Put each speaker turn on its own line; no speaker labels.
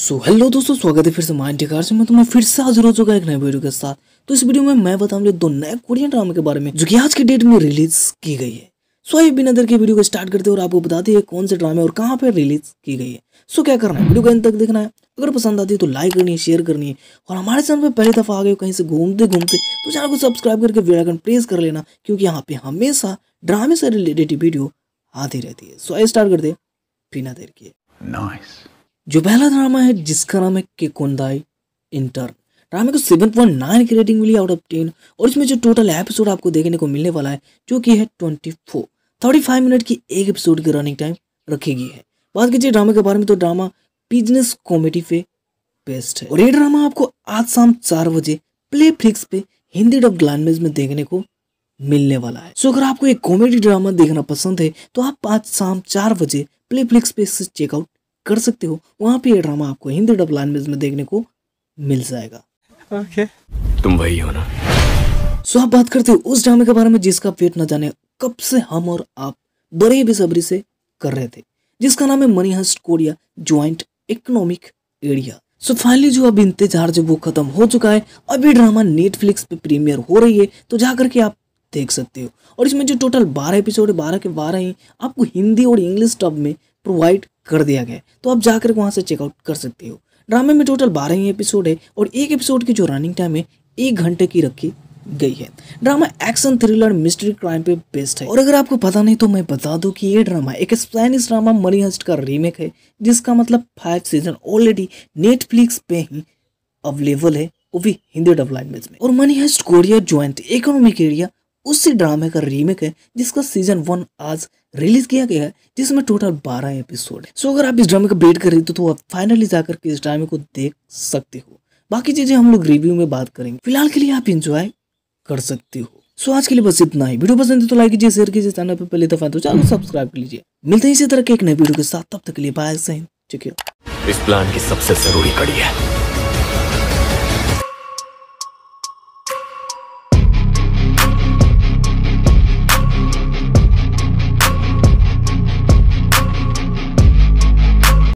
सो so, hello दोस्तों स्वागत है फिर से माइंड कार से मैं तुम्हें फिर से हाजिर हो चुका एक नए वीडियो के साथ तो इस वीडियो में मैं बताऊंगा दो नए कोरियन ड्रामा के बारे में जो कि आज के डेट में रिलीज की गई है सो so, ये बिना दर के वीडियो को स्टार्ट करते हैं और आपको बताते हैं कौन से ड्रामे और कहाँ पे रिलीज की गई है सो so, क्या करना है वीडियो को इन तक देखना है अगर पसंद आती है तो लाइक करनी है शेयर करनी है और हमारे चैनल पर पहली दफ़ा आ गए कहीं से घूमते घूमते तो चैनल को सब्सक्राइब करके बेलाइकन प्रेस कर लेना क्योंकि यहाँ पे हमेशा ड्रामे से रिलेटेड वीडियो आती रहती है सो आई स्टार्ट करते बिना देर के नाइस जो पहला ड्रामा है जिसका नाम है केकोंदाई इंटर ड्रामे को 7.9 की रेटिंग मिली आउट ऑफ टेन और इसमें जो टोटल एपिसोड आपको देखने को मिलने वाला है जो कि है 24 35 मिनट की एक एपिसोड की रनिंग टाइम रखी गई है बात कीजिए ड्रामे के बारे में तो ड्रामा बिजनेस कॉमेडी पे बेस्ट है और ये ड्रामा आपको आज शाम चार बजे प्ले फ्लिक्स पे हिंदी डब लैंग्वेज में देखने को मिलने वाला है सो अगर आपको एक कॉमेडी ड्रामा देखना पसंद है तो आप आज शाम चार बजे प्ले फ्लिक्स पे इसे चेकआउट कर सकते हो वहाँ पे ये ड्रामा आपको हिंदी डब लैंग्वेज में देखने को मिल जाएगा ओके okay. तुम वही हो ना सो आप बात करते हो उस ड्रामे के बारे में जिसका वेट न जाने कब से हम और आप बड़े बेसब्री से कर रहे थे जिसका नाम है Money Heist Korea Joint Economic Area so so finally जो अब इंतजार जब वो खत्म हो चुका है अभी ड्रामा नेटफ्लिक्स पे प्रीमियर हो रही है तो जा करके आप देख सकते हो और इसमें जो टोटल बारह एपिसोड है बारह के बारह ही आपको हिंदी और इंग्लिश टब में प्रोवाइड कर दिया गया तो आप जाकर वहाँ से चेकआउट कर सकते हो ड्रामे में टोटल बारह ही एपिसोड है और एक एपिसोड की जो रनिंग टाइम है एक घंटे की रखी गई है drama action thriller mystery crime पे बेस्ड है और अगर आपको पता नहीं तो मैं बता दूं कि ये ड्रामा एक स्पेनिश ड्रामा मनी हस्ट का रीमेक है जिसका मतलब फाइव सीजन ऑलरेडी नेटफ्लिक्स पे ही अवेलेबल है वो भी हिंदी डब लैंग्वेज में और Money Heist Korea Joint Economic Area उसी ड्रामे का रीमेक है जिसका सीजन वन आज रिलीज किया गया है जिसमें टोटल बारह एपिसोड है सो अगर आप इस ड्रामे का वेट कर रहे हो तो आप फाइनली जाकर के इस ड्रामे को देख सकते हो बाकी चीजें हम लोग रिव्यू में बात करेंगे फिलहाल के लिए आप इंजॉय कर सकते हो सो आज के लिए बस इतना ही वीडियो पसंद है तो लाइक कीजिए शेयर कीजिए चैनल पर पहले दफा तो चैनल सब्सक्राइब कर लीजिए मिलते हैं इसी तरह के एक नए वीडियो के साथ तब तक के लिए बाय साइन ठीक इस प्लान की सबसे जरूरी कड़ी है